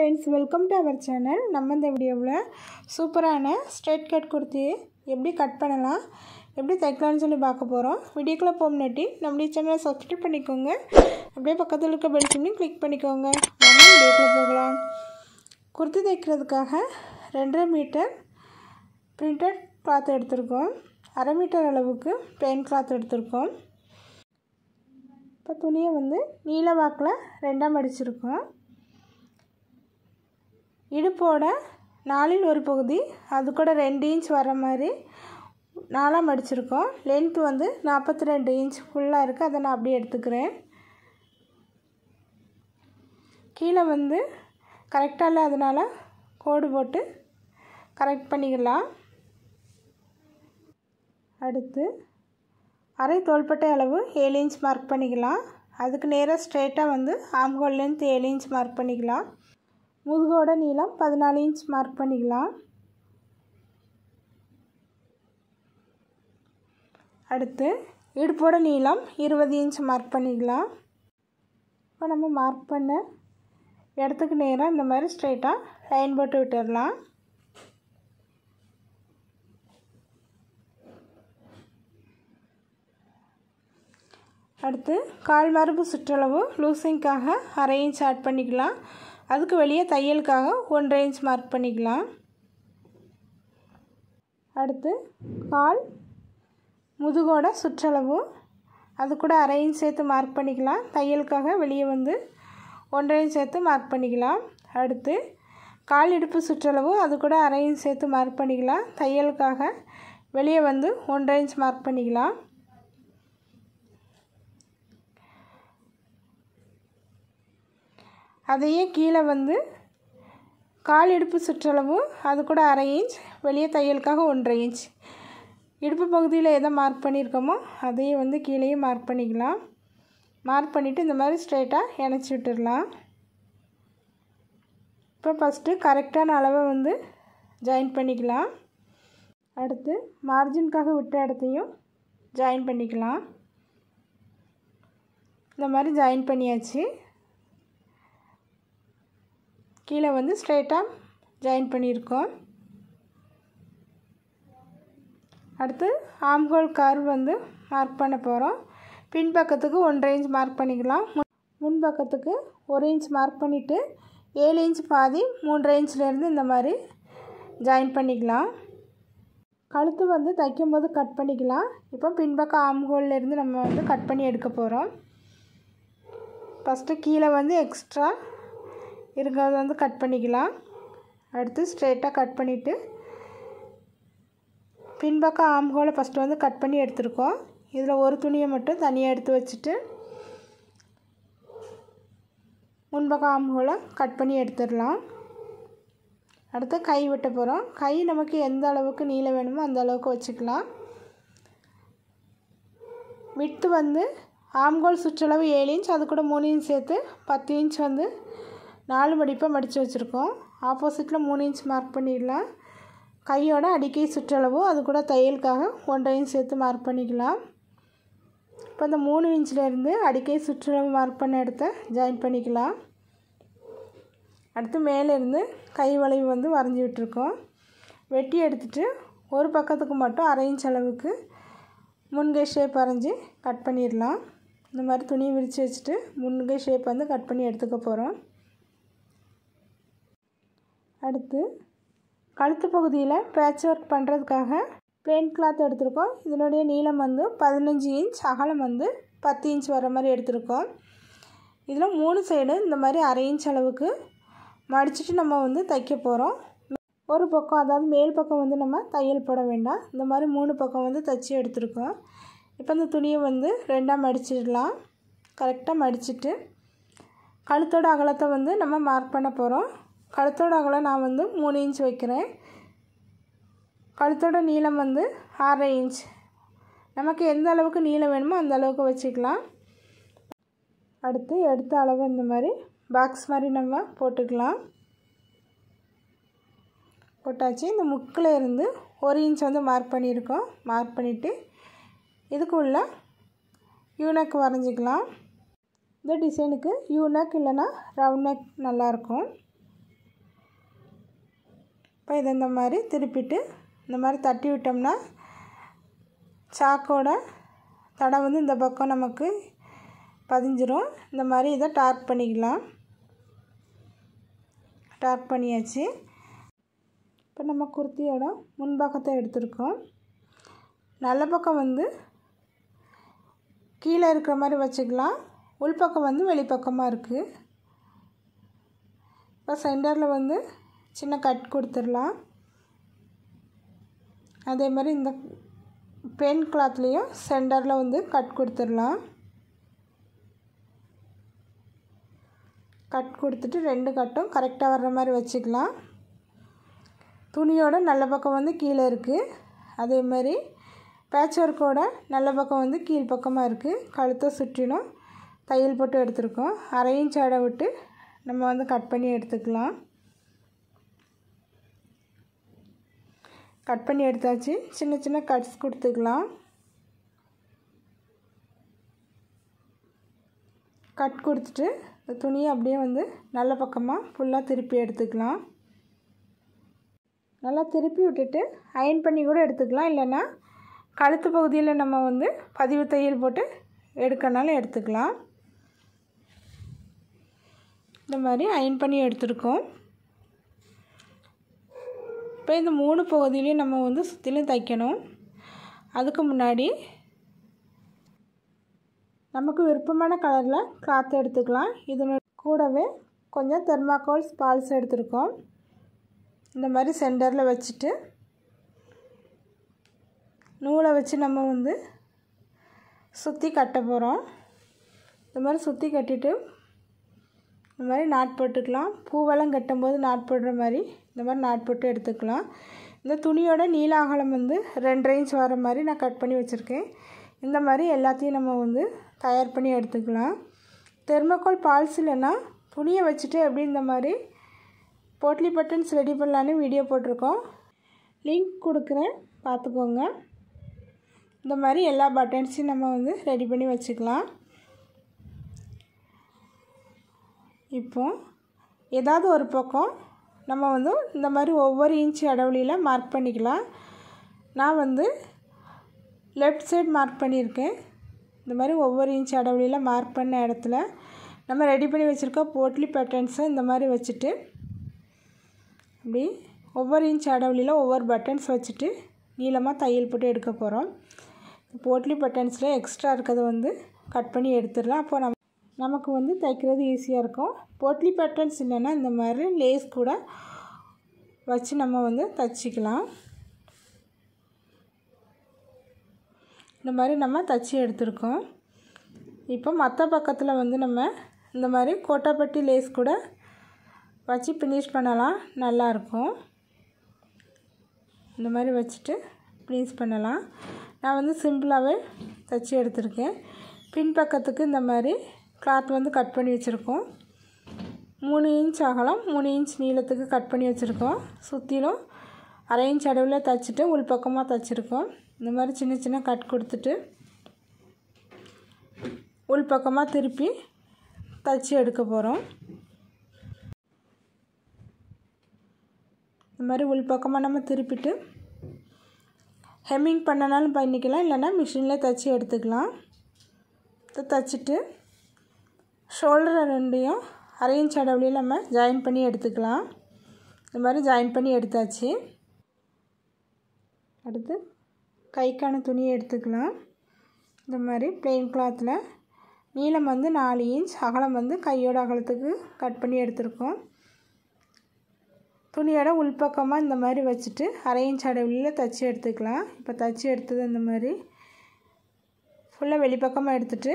friends welcome to our channel நம்ம இந்த வீடியோவில் சூப்பரான ஸ்ட்ரெயிட் கட் குர்த்தி எப்படி கட் பண்ணலாம் எப்படி தைக்கலாம்னு சொல்லி பார்க்க போகிறோம் வீடியோக்குள்ளே போக முன்னாடி நம்முடைய சேனலை சப்ஸ்கிரைப் பண்ணிக்கோங்க அப்படியே பக்கத்தில் இருக்க பெல் சிம்லையும் கிளிக் பண்ணிக்கோங்க நம்ம போகலாம் குர்த்தி தைக்கிறதுக்காக ரெண்டரை மீட்டர் பிரிண்டட் கிளாத் எடுத்திருக்கோம் அரை மீட்டர் அளவுக்கு பெயின் கிளாத் எடுத்திருக்கோம் இப்போ துணியை வந்து நீல வாக்கில் ரெண்டாம் அடிச்சிருக்கோம் இடுப்போட நாலில் ஒரு பகுதி அது கூட ரெண்டு இன்ச் வர மாதிரி நாலாம் மடிச்சிருக்கோம் லென்த் வந்து நாற்பத்தி ரெண்டு இன்ச் ஃபுல்லாக இருக்குது அதை நான் அப்படியே எடுத்துக்கிறேன் கீழே வந்து கரெக்டாக இல்லை அதனால் கோடு போட்டு கரெக்ட் பண்ணிக்கலாம் அடுத்து அரை தோள்பட்டை அளவு ஏழு இன்ச் மார்க் பண்ணிக்கலாம் அதுக்கு நேராக ஸ்ட்ரெயிட்டாக வந்து ஆம்கோல் லென்த் ஏழு இன்ச் மார்க் பண்ணிக்கலாம் முதுகோட நீளம் பதினாலு இன்ச் மார்க் பண்ணிக்கலாம் அடுத்து இடுப்போட நீளம் இருபது இன்ச் மார்க் பண்ணிக்கலாம் இப்போ நம்ம மார்க் பண்ண இடத்துக்கு நேராக இந்த மாதிரி ஸ்ட்ரைட்டாக லைன் போட்டு விட்டுடலாம் அடுத்து கால் மரபு சுற்றளவு லூசிங்க்காக அரை இன்ச் ஆட் பண்ணிக்கலாம் அதுக்கு வெளியே தையலுக்காக ஒன்றரை இன்ச் மார்க் பண்ணிக்கலாம் அடுத்து கால் முதுகோட சுற்றளவும் அது கூட அரை இன்ச் சேர்த்து மார்க் பண்ணிக்கலாம் தையலுக்காக வெளியே வந்து ஒன்றரை இன்ச் சேர்த்து மார்க் பண்ணிக்கலாம் அடுத்து கால் இடுப்பு சுற்றளவும் அது கூட அரை இன்ச் சேர்த்து மார்க் பண்ணிக்கலாம் தையலுக்காக வெளியே வந்து ஒன்றரை இன்ச் மார்க் பண்ணிக்கலாம் அதையே கீழே வந்து கால் இடுப்பு சுற்றளவு அது கூட அரை இன்ச் வெளியே தையலுக்காக ஒன்றரை இன்ச் இடுப்பு பகுதியில் எதை மார்க் பண்ணியிருக்கோமோ அதையே வந்து கீழேயும் மார்க் பண்ணிக்கலாம் மார்க் பண்ணிவிட்டு இந்த மாதிரி ஸ்ட்ரைட்டாக இணைச்சி விட்டுடலாம் இப்போ ஃபஸ்ட்டு கரெக்டான அளவை வந்து ஜாயின் பண்ணிக்கலாம் அடுத்து மார்ஜின்காக விட்ட இடத்தையும் ஜாயின் பண்ணிக்கலாம் இந்த மாதிரி ஜாயின் பண்ணியாச்சு கீழே வந்து ஸ்ட்ரெயிட்டாக ஜாயின் பண்ணியிருக்கோம் அடுத்து ஆம்ஹோல் கர்வ் வந்து மார்க் பண்ண போகிறோம் பின்பக்கத்துக்கு ஒன்றரை இன்ச் மார்க் பண்ணிக்கலாம் முன்பக்கத்துக்கு ஒரு இன்ச் மார்க் பண்ணிவிட்டு ஏழு இன்ச் பாதி மூன்றரை இன்ச்லேருந்து இந்த மாதிரி ஜாயின் பண்ணிக்கலாம் கழுத்து வந்து தைக்கும்போது கட் பண்ணிக்கலாம் இப்போ பின்பக்கம் ஆம்ஹோல்லேருந்து நம்ம வந்து கட் பண்ணி எடுக்க போகிறோம் ஃபஸ்ட்டு கீழே வந்து எக்ஸ்ட்ரா இருக்கிறத வந்து கட் பண்ணிக்கலாம் அடுத்து ஸ்ட்ரெயிட்டாக கட் பண்ணிவிட்டு பின்பக்கம் ஆம் ஃபஸ்ட்டு வந்து கட் பண்ணி எடுத்துருக்கோம் இதில் ஒரு துணியை மட்டும் தனியாக எடுத்து வச்சுட்டு முன்பக்கம் ஆம் கட் பண்ணி எடுத்துடலாம் அடுத்து கை விட்டு போகிறோம் கை நமக்கு எந்த அளவுக்கு நீளம் வேணுமோ அந்த அளவுக்கு வச்சுக்கலாம் விட்டு வந்து ஆம்கோல் சுற்றளவு ஏழு இன்ச் அது கூட மூணு இன்ச் சேர்த்து பத்து இன்ச் வந்து நாலு மடிப்பாக மடித்து வச்சுருக்கோம் ஆப்போசிட்டில் மூணு இன்ச் மார்க் பண்ணிடலாம் கையோட அடிக்கை சுற்றளவு அது கூட தையலுக்காக ஒன்றரை இன்ச் சேர்த்து மார்க் பண்ணிக்கலாம் இப்போ இந்த மூணு இன்ச்சிலேருந்து அடிக்கை சுற்றளவு மார்க் பண்ண இடத்த ஜாயின் பண்ணிக்கலாம் அடுத்து மேலேருந்து கை வளைவு வந்து வரைஞ்சி விட்டுருக்கோம் வெட்டி எடுத்துகிட்டு ஒரு பக்கத்துக்கு மட்டும் அரை இன்ச் அளவுக்கு முன்கை ஷேப் வரைஞ்சி கட் பண்ணிடலாம் இந்த மாதிரி துணியை விரித்து வச்சுட்டு முன்கை ஷேப் வந்து கட் பண்ணி எடுத்துக்க போகிறோம் அடுத்து கழுத்து பகுதியில் பேட்ச் ஒர்க் பண்ணுறதுக்காக பிளெயின் கிளாத் எடுத்திருக்கோம் இதனுடைய நீளம் வந்து பதினஞ்சு இன்ச் அகலம் வந்து பத்து இன்ச் வர மாதிரி எடுத்திருக்கோம் இதில் மூணு சைடு இந்த மாதிரி அரை இன்ச் அளவுக்கு மடிச்சுட்டு நம்ம வந்து தைக்க போகிறோம் ஒரு பக்கம் அதாவது மேல் பக்கம் வந்து நம்ம தையல் போட வேண்டாம் இந்த மாதிரி மூணு பக்கம் வந்து தைச்சி எடுத்திருக்கோம் இப்போ இந்த துணியை வந்து ரெண்டாக மடிச்சிடலாம் கரெக்டாக மடிச்சுட்டு கழுத்தோட அகலத்தை வந்து நம்ம மார்க் பண்ண போகிறோம் கழுத்தோட அகலம் நான் வந்து மூணு இன்ச் வைக்கிறேன் கழுத்தோட நீளம் வந்து அரை இன்ச் நமக்கு எந்த அளவுக்கு நீளம் வேணுமோ அந்த அளவுக்கு வச்சுக்கலாம் அடுத்து எடுத்த அளவு இந்த மாதிரி பாக்ஸ் மாதிரி நம்ம போட்டுக்கலாம் போட்டாச்சு இந்த முக்கில் இருந்து ஒரு இன்ச் வந்து மார்க் பண்ணியிருக்கோம் மார்க் பண்ணிவிட்டு இதுக்குள்ள யூனக் வரைஞ்சிக்கலாம் இந்த டிசைனுக்கு யூனக் இல்லைன்னா ரவுண்ட் நெக் நல்லாயிருக்கும் இப்போ இதை இந்த மாதிரி திருப்பிட்டு இந்த மாதிரி தட்டி விட்டோம்னா சாக்கோட தடை வந்து இந்த பக்கம் நமக்கு பதிஞ்சிரும் இந்த மாதிரி இதை டார்க் பண்ணிக்கலாம் டார்க் பண்ணியாச்சு இப்போ நம்ம குர்த்தியோட முன்பக்கத்தை எடுத்துருக்கோம் நல்ல பக்கம் வந்து கீழே இருக்கிற மாதிரி வச்சுக்கலாம் உள்பக்கம் வந்து வெளிப்பக்கமாக இருக்குது இப்போ சென்டரில் வந்து சின்ன கட் கொடுத்துடலாம் அதே மாதிரி இந்த பெயின் கிளாத்லேயும் சென்டரில் வந்து கட் கொடுத்துடலாம் கட் கொடுத்துட்டு ரெண்டு கட்டும் கரெக்டாக வர்ற மாதிரி வச்சுக்கலாம் துணியோட நல்ல பக்கம் வந்து கீழே இருக்குது அதே மாதிரி பேட்ச் ஒர்க்கோட நல்ல பக்கம் வந்து கீழ்ப்பக்கமாக இருக்குது கழுத்தை சுற்றிலும் தையல் போட்டு எடுத்துருக்கோம் அரை இன்ச் விட்டு நம்ம வந்து கட் பண்ணி எடுத்துக்கலாம் கட் பண்ணி எடுத்தாச்சு சின்ன சின்ன கட்ஸ் கொடுத்துக்கலாம் கட் கொடுத்துட்டு துணியை அப்படியே வந்து நல்ல பக்கமாக ஃபுல்லாக திருப்பி எடுத்துக்கலாம் நல்லா திருப்பி விட்டுட்டு அயன் பண்ணி கூட எடுத்துக்கலாம் இல்லைன்னா கழுத்து பகுதியில் நம்ம வந்து பதிவு தையல் போட்டு எடுக்கனாலும் எடுத்துக்கலாம் இந்த மாதிரி அயன் பண்ணி எடுத்துருக்கோம் இப்போ இந்த மூணு பகுதியிலையும் நம்ம வந்து சுற்றிலும் தைக்கணும் அதுக்கு முன்னாடி நமக்கு விருப்பமான கலரில் கிளாத் எடுத்துக்கலாம் இது கூடவே கொஞ்சம் தெர்மாக்கோல்ஸ் ஸ்பால்ஸ் எடுத்துருக்கோம் இந்த மாதிரி சென்டரில் வச்சுட்டு நூலை வச்சு நம்ம வந்து சுற்றி கட்ட போகிறோம் இந்த மாதிரி சுற்றி கட்டிட்டு இந்த மாதிரி நாட் போட்டுக்கலாம் பூவெல்லாம் கட்டும்போது நாட் போடுற மாதிரி இந்த மாதிரி நாட் போட்டு எடுத்துக்கலாம் இந்த துணியோட நீலாகலம் அகலம் வந்து ரெண்டு இன்ச் வர மாதிரி நான் கட் பண்ணி வச்சுருக்கேன் இந்த மாதிரி எல்லாத்தையும் நம்ம வந்து தயார் பண்ணி எடுத்துக்கலாம் தெர்மக்கோல் பால்ஸ் இல்லைன்னா துணியை வச்சுட்டு எப்படி இந்த மாதிரி போட்லி பட்டன்ஸ் ரெடி பண்ணலான்னு வீடியோ போட்டிருக்கோம் லிங்க் கொடுக்குறேன் பார்த்துக்கோங்க இந்த மாதிரி எல்லா பட்டன்ஸையும் நம்ம வந்து ரெடி பண்ணி வச்சுக்கலாம் இப்போது ஏதாவது ஒரு பக்கம் நம்ம வந்து இந்த மாதிரி ஒவ்வொரு இன்ச் இடைவெளியில் மார்க் பண்ணிக்கலாம் நான் வந்து லெஃப்ட் சைட் மார்க் பண்ணியிருக்கேன் இந்த மாதிரி ஒவ்வொரு இன்ச் இடைவெளியில் மார்க் பண்ண இடத்துல நம்ம ரெடி பண்ணி வச்சுருக்கோம் போட்லி பட்டன்ஸை இந்த மாதிரி வச்சுட்டு அப்படி ஒவ்வொரு இன்ச் இடைவெளியில் ஒவ்வொரு பட்டன்ஸ் வச்சுட்டு நீளமாக தையல் போட்டு எடுக்க போகிறோம் போட்லி பட்டன்ஸில் எக்ஸ்ட்ரா இருக்கிறத வந்து கட் பண்ணி எடுத்துடலாம் அப்போ நம்ம நமக்கு வந்து தைக்கிறது ஈஸியாக இருக்கும் பொட்லி பேட்டர்ன்ஸ் இல்லைன்னா இந்த மாதிரி லேஸ் கூட வச்சு நம்ம வந்து தைச்சிக்கலாம் இந்த மாதிரி நம்ம தைச்சி எடுத்துருக்கோம் இப்போ மற்ற பக்கத்தில் வந்து நம்ம இந்த மாதிரி கோட்டாப்பட்டி லேஸ் கூட வச்சு ஃபினிஷ் பண்ணலாம் நல்லாயிருக்கும் இந்த மாதிரி வச்சுட்டு ஃபினிஷ் பண்ணலாம் நான் வந்து சிம்பிளாகவே தைச்சி பின் பக்கத்துக்கு இந்த மாதிரி கிளாத் வந்து கட் பண்ணி வச்சுருக்கோம் மூணு இன்ச் அகலம் மூணு இன்ச் நீளத்துக்கு கட் பண்ணி வச்சுருக்கோம் சுற்றிலும் அரை இன்ச் அளவில் தைச்சிட்டு உள்பக்கமாக தைச்சிருக்கோம் இந்த மாதிரி சின்ன சின்ன கட் கொடுத்துட்டு உள்பக்கமாக திருப்பி தைச்சி எடுக்க போகிறோம் இந்த மாதிரி உள்பக்கமாக நம்ம திருப்பிட்டு ஹெம்மிங் பண்ணனாலும் பண்ணிக்கலாம் இல்லைன்னா மிஷினில் தைச்சி எடுத்துக்கலாம் தைச்சிட்டு ஷோல்டர் ரெண்டையும் இன்ச் அடவுலையும் நம்ம ஜாயின் பண்ணி எடுத்துக்கலாம் இந்த மாதிரி ஜாயின் பண்ணி எடுத்தாச்சு அடுத்து கைக்கான துணியை எடுத்துக்கலாம் இந்த மாதிரி பிளெயின் கிளாத்தில் நீளம் வந்து நாலு இன்ச் அகலம் வந்து கையோட அகலத்துக்கு கட் பண்ணி எடுத்திருக்கோம் துணியோட உள்பக்கமாக இந்த மாதிரி வச்சுட்டு அரை இன்ச் அடவுளில் தச்சு எடுத்துக்கலாம் இப்போ தச்சு எடுத்தது இந்த மாதிரி ஃபுல்லாக வெளிப்பக்கமாக எடுத்துகிட்டு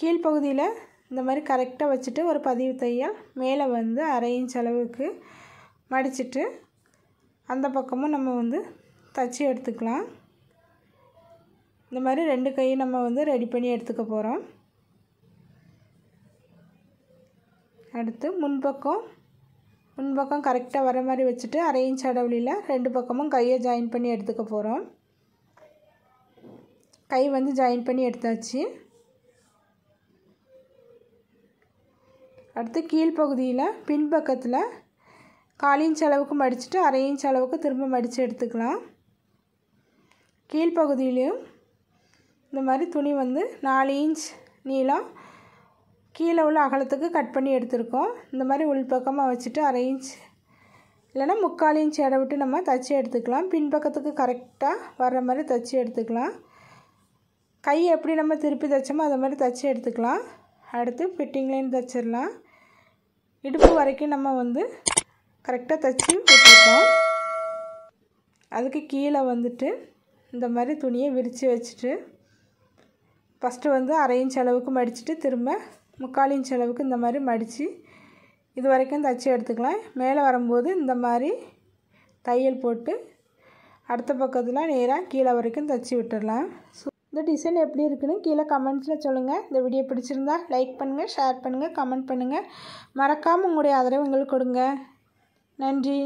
கீழ்ப்பகுதியில் இந்த மாதிரி கரெக்டாக வச்சுட்டு ஒரு பதிவு தையாக மேலே வந்து அரை இன்ச் அளவுக்கு மடிச்சிட்டு அந்த பக்கமும் நம்ம வந்து தச்சு எடுத்துக்கலாம் இந்த மாதிரி ரெண்டு கையும் நம்ம வந்து ரெடி பண்ணி எடுத்துக்க போகிறோம் அடுத்து முன்பக்கம் முன்பக்கம் கரெக்டாக வர மாதிரி வச்சுட்டு அரை இன்ச் அடவுலியில் ரெண்டு பக்கமும் கையை ஜாயின் பண்ணி எடுத்துக்க போகிறோம் கை வந்து ஜாயின் பண்ணி எடுத்தாச்சு அடுத்து கீழ்ப்பகுதியில் பின்பக்கத்தில் கால் இன்ச் அளவுக்கு மடிச்சுட்டு அரை இன்ச் அளவுக்கு திரும்ப மடித்து எடுத்துக்கலாம் கீழ்ப்பகுதியிலையும் இந்த மாதிரி துணி வந்து நாலு இன்ச் நீளம் கீழே உள்ள அகலத்துக்கு கட் பண்ணி எடுத்திருக்கோம் இந்த மாதிரி உள்பக்கமாக வச்சுட்டு அரை இன்ச் இல்லைனா முக்கால் இன்ச் இட விட்டு நம்ம தச்சு எடுத்துக்கலாம் பின்பக்கத்துக்கு கரெக்டாக வர்ற மாதிரி தச்சு எடுத்துக்கலாம் கை எப்படி நம்ம திருப்பி தைச்சோமோ அதை மாதிரி தச்சு எடுத்துக்கலாம் அடுத்து ஃபிட்டிங் லைன் தைச்சிடலாம் இடுப்பு வரைக்கும் நம்ம வந்து கரெக்டாக தைச்சி விட்டுருக்கோம் அதுக்கு கீழே வந்துட்டு இந்த மாதிரி துணியை விரித்து வச்சுட்டு ஃபஸ்ட்டு வந்து அரை இன்ச் அளவுக்கு மடிச்சுட்டு திரும்ப முக்கால் இன்ச் அளவுக்கு இந்த மாதிரி மடித்து இது வரைக்கும் தைச்சி எடுத்துக்கலாம் மேலே வரும்போது இந்த மாதிரி தையல் போட்டு அடுத்த பக்கத்தில் நேராக கீழே வரைக்கும் தச்சு விட்டுடலாம் இந்த டிசைன் எப்படி இருக்குன்னு கீழே கமெண்ட்ஸில் சொல்லுங்கள் இந்த வீடியோ பிடிச்சிருந்தா லைக் பண்ணுங்கள் ஷேர் பண்ணுங்கள் கமெண்ட் பண்ணுங்கள் மறக்காமல் உங்களுடைய ஆதரவு எங்களுக்கு கொடுங்க நன்றி